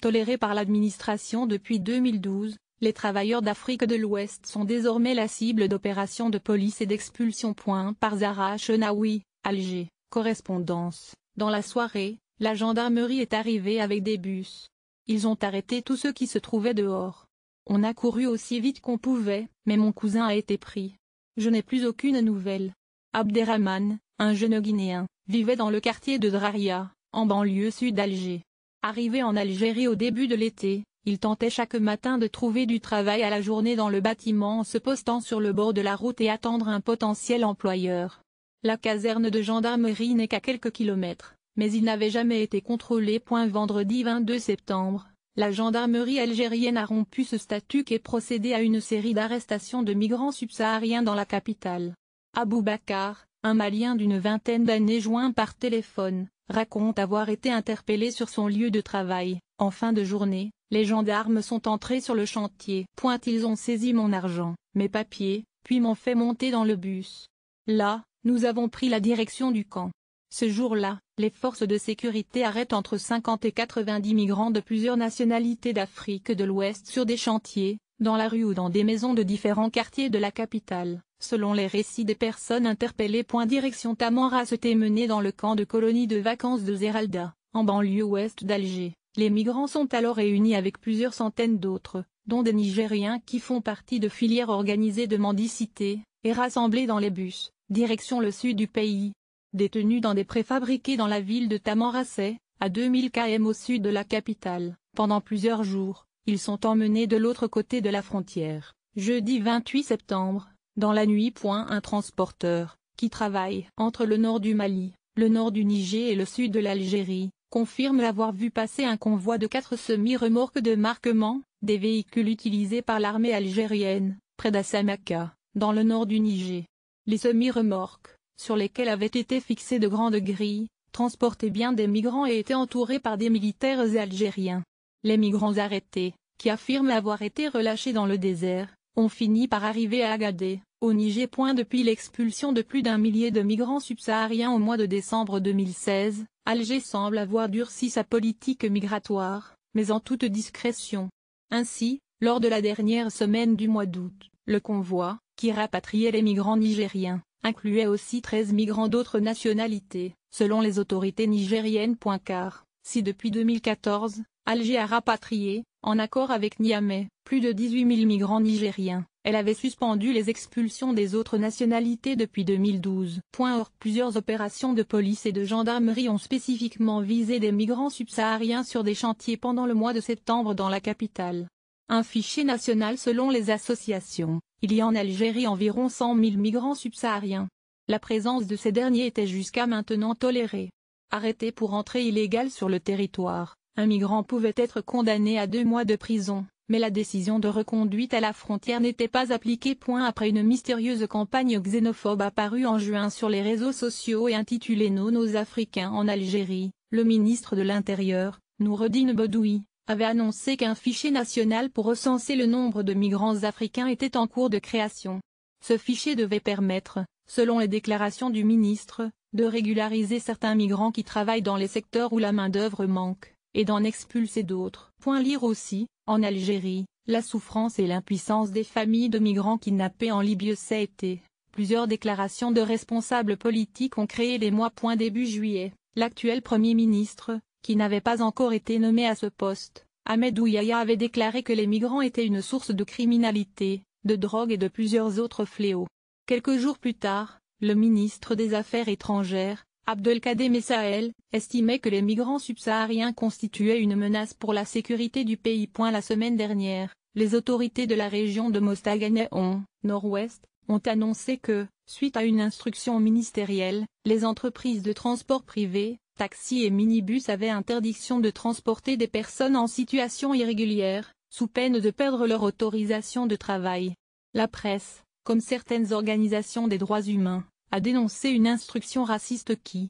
Tolérés par l'administration depuis 2012, les travailleurs d'Afrique de l'Ouest sont désormais la cible d'opérations de police et d'expulsion. Par Zara Chenaoui, Alger, correspondance. Dans la soirée, la gendarmerie est arrivée avec des bus. Ils ont arrêté tous ceux qui se trouvaient dehors. On a couru aussi vite qu'on pouvait, mais mon cousin a été pris. Je n'ai plus aucune nouvelle. Abderrahman, un jeune Guinéen, vivait dans le quartier de Draria, en banlieue sud d'Alger. Arrivé en Algérie au début de l'été, il tentait chaque matin de trouver du travail à la journée dans le bâtiment en se postant sur le bord de la route et attendre un potentiel employeur. La caserne de gendarmerie n'est qu'à quelques kilomètres, mais il n'avait jamais été contrôlé. Vendredi 22 septembre, la gendarmerie algérienne a rompu ce statut et procédé à une série d'arrestations de migrants subsahariens dans la capitale. Abou Bakar, un Malien d'une vingtaine d'années joint par téléphone, raconte avoir été interpellé sur son lieu de travail. En fin de journée, les gendarmes sont entrés sur le chantier. Point ils ont saisi mon argent, mes papiers, puis m'ont fait monter dans le bus. Là, nous avons pris la direction du camp. Ce jour-là, les forces de sécurité arrêtent entre 50 et 90 migrants de plusieurs nationalités d'Afrique de l'Ouest sur des chantiers, dans la rue ou dans des maisons de différents quartiers de la capitale. Selon les récits des personnes interpellées, direction Tamara se menée dans le camp de colonie de vacances de Zeralda, en banlieue ouest d'Alger. Les migrants sont alors réunis avec plusieurs centaines d'autres, dont des Nigériens qui font partie de filières organisées de mendicité, et rassemblés dans les bus, direction le sud du pays. Détenus dans des préfabriqués dans la ville de Tamanrasset, à 2000 km au sud de la capitale, pendant plusieurs jours, ils sont emmenés de l'autre côté de la frontière, jeudi 28 septembre, dans la nuit. Un transporteur, qui travaille entre le nord du Mali, le nord du Niger et le sud de l'Algérie, confirme l'avoir vu passer un convoi de quatre semi-remorques de marquement, des véhicules utilisés par l'armée algérienne, près d'Assamaka, dans le nord du Niger. Les semi-remorques, sur lesquelles avaient été fixées de grandes grilles, transportaient bien des migrants et étaient entourés par des militaires algériens. Les migrants arrêtés, qui affirment avoir été relâchés dans le désert, ont fini par arriver à Agadé, au Niger. Depuis l'expulsion de plus d'un millier de migrants subsahariens au mois de décembre 2016, Alger semble avoir durci sa politique migratoire, mais en toute discrétion. Ainsi, lors de la dernière semaine du mois d'août, le convoi, qui rapatriait les migrants nigériens, incluait aussi 13 migrants d'autres nationalités, selon les autorités nigériennes. Car, si depuis 2014, Alger a rapatrié, en accord avec Niamey, plus de 18 000 migrants nigériens. Elle avait suspendu les expulsions des autres nationalités depuis 2012. Or, plusieurs opérations de police et de gendarmerie ont spécifiquement visé des migrants subsahariens sur des chantiers pendant le mois de septembre dans la capitale. Un fichier national selon les associations, il y a en Algérie environ 100 000 migrants subsahariens. La présence de ces derniers était jusqu'à maintenant tolérée. Arrêtés pour entrée illégale sur le territoire, un migrant pouvait être condamné à deux mois de prison, mais la décision de reconduite à la frontière n'était pas appliquée. Point après une mystérieuse campagne xénophobe apparue en juin sur les réseaux sociaux et intitulée Nos nos Africains en Algérie, le ministre de l'Intérieur, Noureddine Bodoui, avait annoncé qu'un fichier national pour recenser le nombre de migrants africains était en cours de création. Ce fichier devait permettre, selon les déclarations du ministre, de régulariser certains migrants qui travaillent dans les secteurs où la main-d'œuvre manque et d'en expulser d'autres. Point lire aussi, en Algérie, la souffrance et l'impuissance des familles de migrants kidnappés en Libye s'est été. Plusieurs déclarations de responsables politiques ont créé les mois. Point début juillet, l'actuel Premier ministre, qui n'avait pas encore été nommé à ce poste, Ahmed Ouyaya avait déclaré que les migrants étaient une source de criminalité, de drogue et de plusieurs autres fléaux. Quelques jours plus tard, le ministre des Affaires étrangères, Abdelkader Sahel, estimait que les migrants subsahariens constituaient une menace pour la sécurité du pays. La semaine dernière, les autorités de la région de Mostaganéon, nord-ouest, ont annoncé que, suite à une instruction ministérielle, les entreprises de transport privé, taxis et minibus avaient interdiction de transporter des personnes en situation irrégulière, sous peine de perdre leur autorisation de travail. La presse, comme certaines organisations des droits humains, a dénoncé une instruction raciste qui,